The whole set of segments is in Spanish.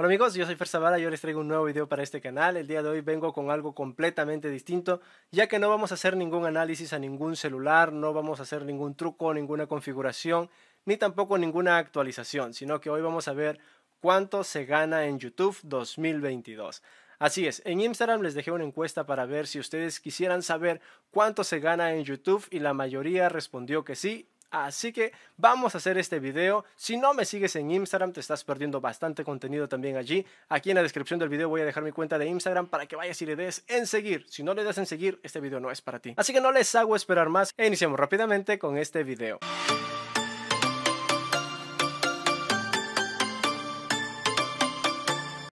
Hola amigos, yo soy Fer Zavala y hoy les traigo un nuevo video para este canal. El día de hoy vengo con algo completamente distinto, ya que no vamos a hacer ningún análisis a ningún celular, no vamos a hacer ningún truco, ninguna configuración, ni tampoco ninguna actualización, sino que hoy vamos a ver cuánto se gana en YouTube 2022. Así es, en Instagram les dejé una encuesta para ver si ustedes quisieran saber cuánto se gana en YouTube y la mayoría respondió que sí Así que vamos a hacer este video. Si no me sigues en Instagram, te estás perdiendo bastante contenido también allí. Aquí en la descripción del video voy a dejar mi cuenta de Instagram para que vayas y le des en seguir. Si no le das en seguir, este video no es para ti. Así que no les hago esperar más e iniciamos rápidamente con este video.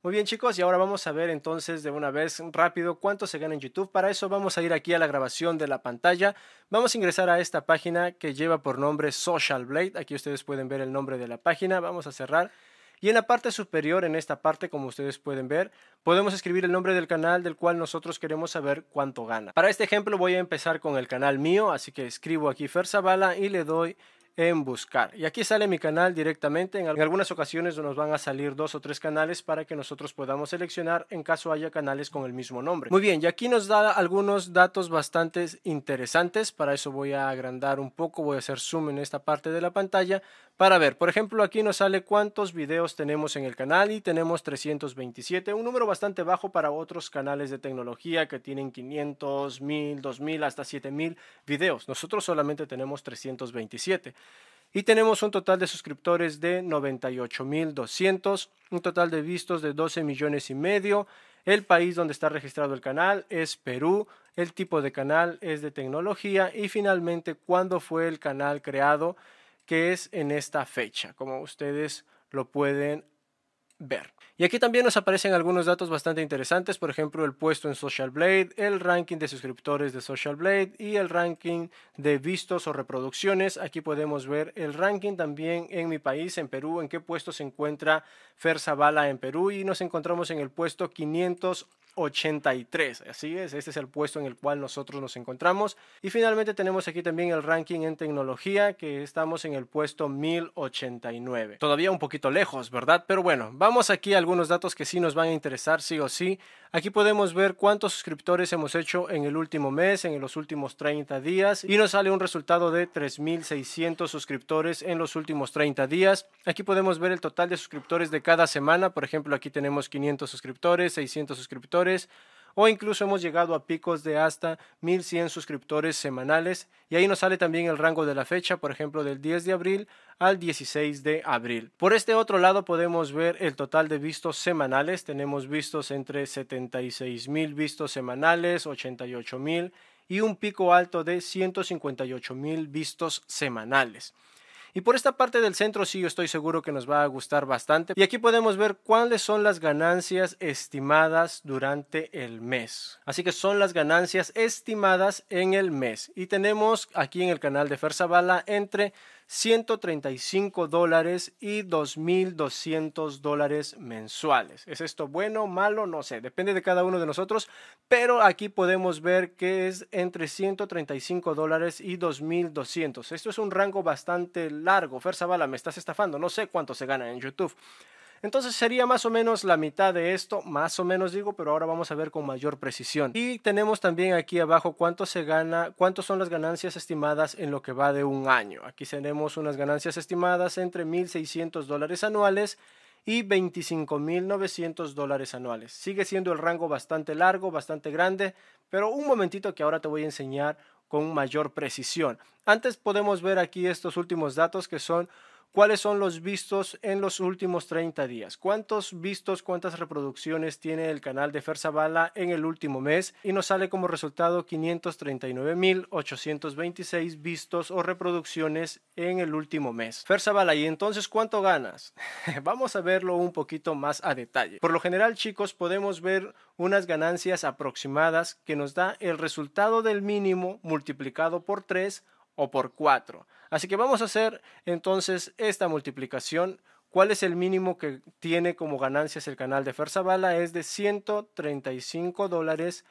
Muy bien chicos, y ahora vamos a ver entonces de una vez rápido cuánto se gana en YouTube. Para eso vamos a ir aquí a la grabación de la pantalla. Vamos a ingresar a esta página que lleva por nombre Social Blade. Aquí ustedes pueden ver el nombre de la página. Vamos a cerrar. Y en la parte superior, en esta parte, como ustedes pueden ver, podemos escribir el nombre del canal del cual nosotros queremos saber cuánto gana. Para este ejemplo voy a empezar con el canal mío, así que escribo aquí Ferzabala y le doy en buscar. Y aquí sale mi canal directamente. En algunas ocasiones nos van a salir dos o tres canales para que nosotros podamos seleccionar en caso haya canales con el mismo nombre. Muy bien, y aquí nos da algunos datos bastante interesantes. Para eso voy a agrandar un poco, voy a hacer zoom en esta parte de la pantalla para ver. Por ejemplo, aquí nos sale cuántos videos tenemos en el canal y tenemos 327, un número bastante bajo para otros canales de tecnología que tienen 500, 1000, 2000, hasta 7000 videos. Nosotros solamente tenemos 327. Y tenemos un total de suscriptores de 98.200, un total de vistos de 12 millones y medio. El país donde está registrado el canal es Perú, el tipo de canal es de tecnología y finalmente cuándo fue el canal creado, que es en esta fecha, como ustedes lo pueden ver. Y aquí también nos aparecen algunos datos bastante interesantes, por ejemplo el puesto en Social Blade, el ranking de suscriptores de Social Blade y el ranking de vistos o reproducciones. Aquí podemos ver el ranking también en mi país, en Perú, en qué puesto se encuentra Fer Zavala en Perú y nos encontramos en el puesto 500. 83. Así es, este es el puesto en el cual nosotros nos encontramos. Y finalmente tenemos aquí también el ranking en tecnología, que estamos en el puesto 1089. Todavía un poquito lejos, ¿verdad? Pero bueno, vamos aquí a algunos datos que sí nos van a interesar, sí o sí. Aquí podemos ver cuántos suscriptores hemos hecho en el último mes, en los últimos 30 días, y nos sale un resultado de 3600 suscriptores en los últimos 30 días. Aquí podemos ver el total de suscriptores de cada semana. Por ejemplo, aquí tenemos 500 suscriptores, 600 suscriptores o incluso hemos llegado a picos de hasta 1100 suscriptores semanales y ahí nos sale también el rango de la fecha, por ejemplo del 10 de abril al 16 de abril. Por este otro lado podemos ver el total de vistos semanales, tenemos vistos entre 76,000 mil vistos semanales, 88,000 mil y un pico alto de 158,000 mil vistos semanales. Y por esta parte del centro sí yo estoy seguro que nos va a gustar bastante. Y aquí podemos ver cuáles son las ganancias estimadas durante el mes. Así que son las ganancias estimadas en el mes. Y tenemos aquí en el canal de Fersabala entre 135 dólares y 2.200 dólares mensuales. ¿Es esto bueno, malo? No sé, depende de cada uno de nosotros, pero aquí podemos ver que es entre 135 dólares y 2.200. Esto es un rango bastante largo. Fer Zavala, me estás estafando, no sé cuánto se gana en YouTube. Entonces sería más o menos la mitad de esto, más o menos digo, pero ahora vamos a ver con mayor precisión. Y tenemos también aquí abajo cuánto se gana, cuántos son las ganancias estimadas en lo que va de un año. Aquí tenemos unas ganancias estimadas entre 1.600 dólares anuales y 25.900 dólares anuales. Sigue siendo el rango bastante largo, bastante grande, pero un momentito que ahora te voy a enseñar con mayor precisión. Antes podemos ver aquí estos últimos datos que son cuáles son los vistos en los últimos 30 días, cuántos vistos, cuántas reproducciones tiene el canal de Ferzabala en el último mes y nos sale como resultado 539.826 vistos o reproducciones en el último mes. Ferzabala, ¿y entonces cuánto ganas? Vamos a verlo un poquito más a detalle. Por lo general, chicos, podemos ver unas ganancias aproximadas que nos da el resultado del mínimo multiplicado por 3 o por 4. Así que vamos a hacer entonces esta multiplicación. ¿Cuál es el mínimo que tiene como ganancias el canal de Ferzabala? Es de 135 dólares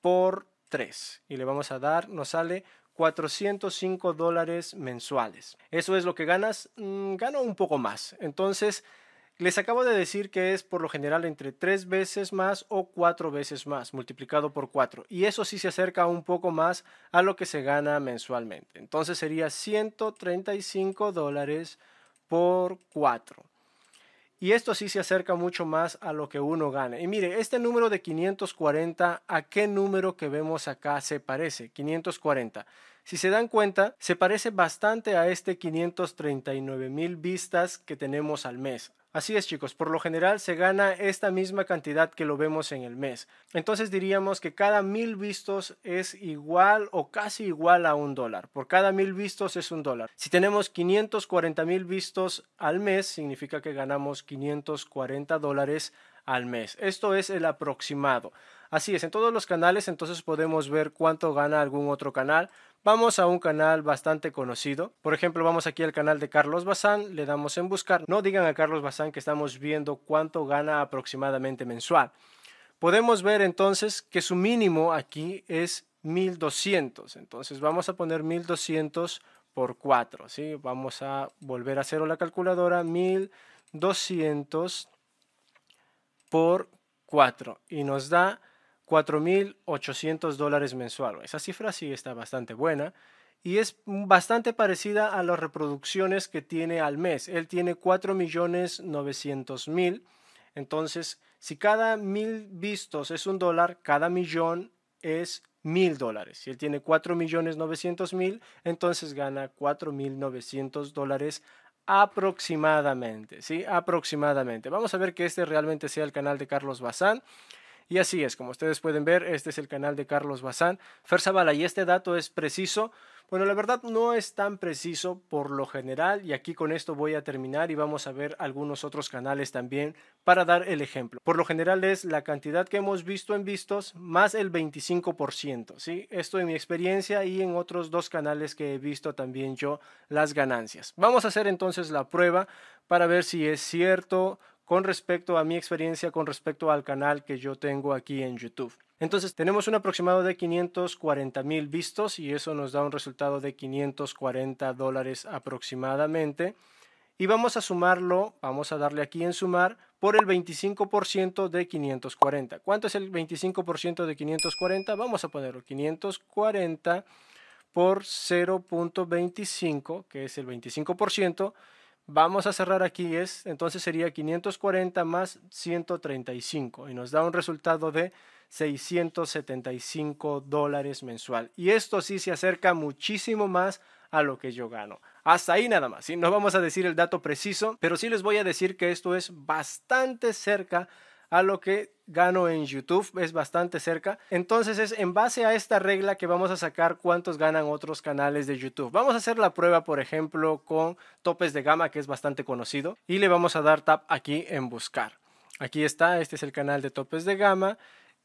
por 3. Y le vamos a dar, nos sale 405 dólares mensuales. Eso es lo que ganas. Mm, gano un poco más. Entonces, les acabo de decir que es por lo general entre tres veces más o cuatro veces más, multiplicado por cuatro. Y eso sí se acerca un poco más a lo que se gana mensualmente. Entonces sería 135 dólares por cuatro. Y esto sí se acerca mucho más a lo que uno gana. Y mire, este número de 540, ¿a qué número que vemos acá se parece? 540. Si se dan cuenta, se parece bastante a este 539 mil vistas que tenemos al mes. Así es chicos, por lo general se gana esta misma cantidad que lo vemos en el mes. Entonces diríamos que cada mil vistos es igual o casi igual a un dólar. Por cada mil vistos es un dólar. Si tenemos 540 mil vistos al mes, significa que ganamos 540 dólares al mes. Esto es el aproximado. Así es, en todos los canales entonces podemos ver cuánto gana algún otro canal. Vamos a un canal bastante conocido. Por ejemplo, vamos aquí al canal de Carlos Bazán, le damos en buscar. No digan a Carlos Bazán que estamos viendo cuánto gana aproximadamente mensual. Podemos ver entonces que su mínimo aquí es 1200. Entonces vamos a poner 1200 por 4, ¿sí? Vamos a volver a cero la calculadora, 1200 por 4 y nos da 4.800 dólares mensual. Esa cifra sí está bastante buena y es bastante parecida a las reproducciones que tiene al mes. Él tiene 4.900.000. Entonces, si cada mil vistos es un dólar, cada millón es mil dólares. Si él tiene 4.900.000, entonces gana 4.900 dólares aproximadamente, ¿sí? Aproximadamente. Vamos a ver que este realmente sea el canal de Carlos Bazán. Y así es, como ustedes pueden ver, este es el canal de Carlos Bazán. Fer y este dato es preciso. Bueno, la verdad no es tan preciso por lo general y aquí con esto voy a terminar y vamos a ver algunos otros canales también para dar el ejemplo. Por lo general es la cantidad que hemos visto en vistos más el 25%, ¿sí? Esto en mi experiencia y en otros dos canales que he visto también yo las ganancias. Vamos a hacer entonces la prueba para ver si es cierto, con respecto a mi experiencia, con respecto al canal que yo tengo aquí en YouTube. Entonces tenemos un aproximado de 540 mil vistos y eso nos da un resultado de 540 dólares aproximadamente. Y vamos a sumarlo, vamos a darle aquí en sumar por el 25% de 540. ¿Cuánto es el 25% de 540? Vamos a ponerlo 540 por 0.25, que es el 25%, Vamos a cerrar aquí, es, entonces sería 540 más 135 y nos da un resultado de 675 dólares mensual. Y esto sí se acerca muchísimo más a lo que yo gano. Hasta ahí nada más, no vamos a decir el dato preciso, pero sí les voy a decir que esto es bastante cerca a lo que gano en YouTube, es bastante cerca. Entonces es en base a esta regla que vamos a sacar cuántos ganan otros canales de YouTube. Vamos a hacer la prueba, por ejemplo, con Topes de Gama, que es bastante conocido, y le vamos a dar tap aquí en buscar. Aquí está, este es el canal de Topes de Gama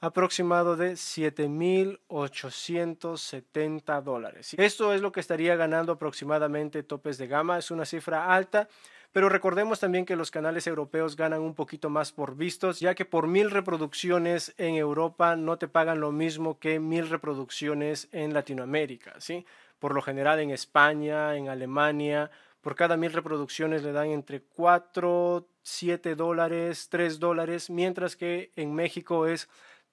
aproximado de 7.870 dólares. Esto es lo que estaría ganando aproximadamente topes de gama, es una cifra alta. Pero recordemos también que los canales europeos ganan un poquito más por vistos, ya que por mil reproducciones en Europa no te pagan lo mismo que mil reproducciones en Latinoamérica, ¿sí? Por lo general en España, en Alemania, por cada mil reproducciones le dan entre 4, 7 dólares, 3 dólares, mientras que en México es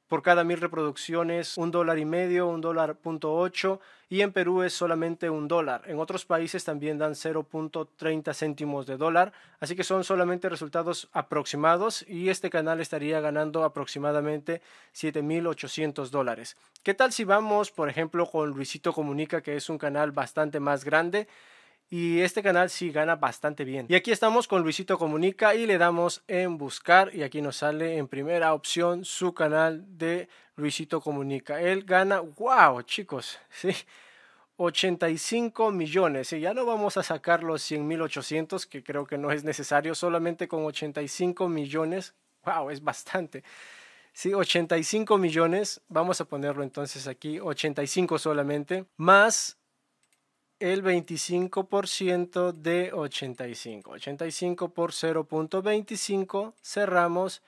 por cada mil reproducciones un dólar y medio, un dólar punto ocho y en Perú es solamente un dólar. En otros países también dan 0.30 céntimos de dólar, así que son solamente resultados aproximados y este canal estaría ganando aproximadamente 7.800 dólares. ¿Qué tal si vamos, por ejemplo, con Luisito Comunica, que es un canal bastante más grande? Y este canal sí gana bastante bien. Y aquí estamos con Luisito Comunica y le damos en buscar y aquí nos sale en primera opción su canal de Luisito Comunica. Él gana, wow chicos, sí. 85 millones. Y ya no vamos a sacar los 100.800, que creo que no es necesario, solamente con 85 millones. ¡Wow! Es bastante. Sí, 85 millones. Vamos a ponerlo entonces aquí, 85 solamente. Más el 25% de 85. 85 por 0.25 cerramos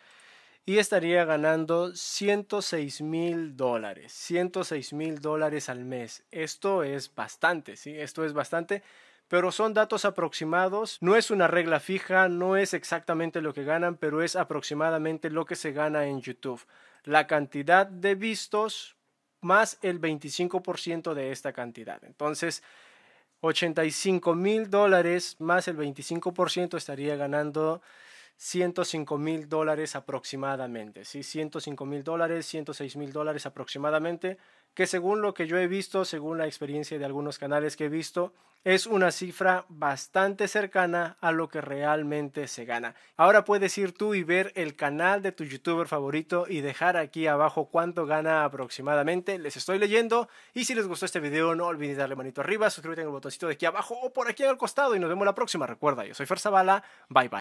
y estaría ganando 106 mil dólares. 106 mil dólares al mes. Esto es bastante, ¿sí? Esto es bastante. Pero son datos aproximados, no es una regla fija, no es exactamente lo que ganan, pero es aproximadamente lo que se gana en YouTube. La cantidad de vistos más el 25% de esta cantidad. Entonces, 85 mil dólares más el 25% estaría ganando 105 mil dólares aproximadamente, ¿sí? 105 mil dólares, 106 mil dólares aproximadamente que según lo que yo he visto, según la experiencia de algunos canales que he visto, es una cifra bastante cercana a lo que realmente se gana. Ahora puedes ir tú y ver el canal de tu youtuber favorito y dejar aquí abajo cuánto gana aproximadamente. Les estoy leyendo y si les gustó este video no olviden darle manito arriba, suscríbete en el botoncito de aquí abajo o por aquí al costado y nos vemos la próxima. Recuerda, yo soy Fer Zavala, bye bye.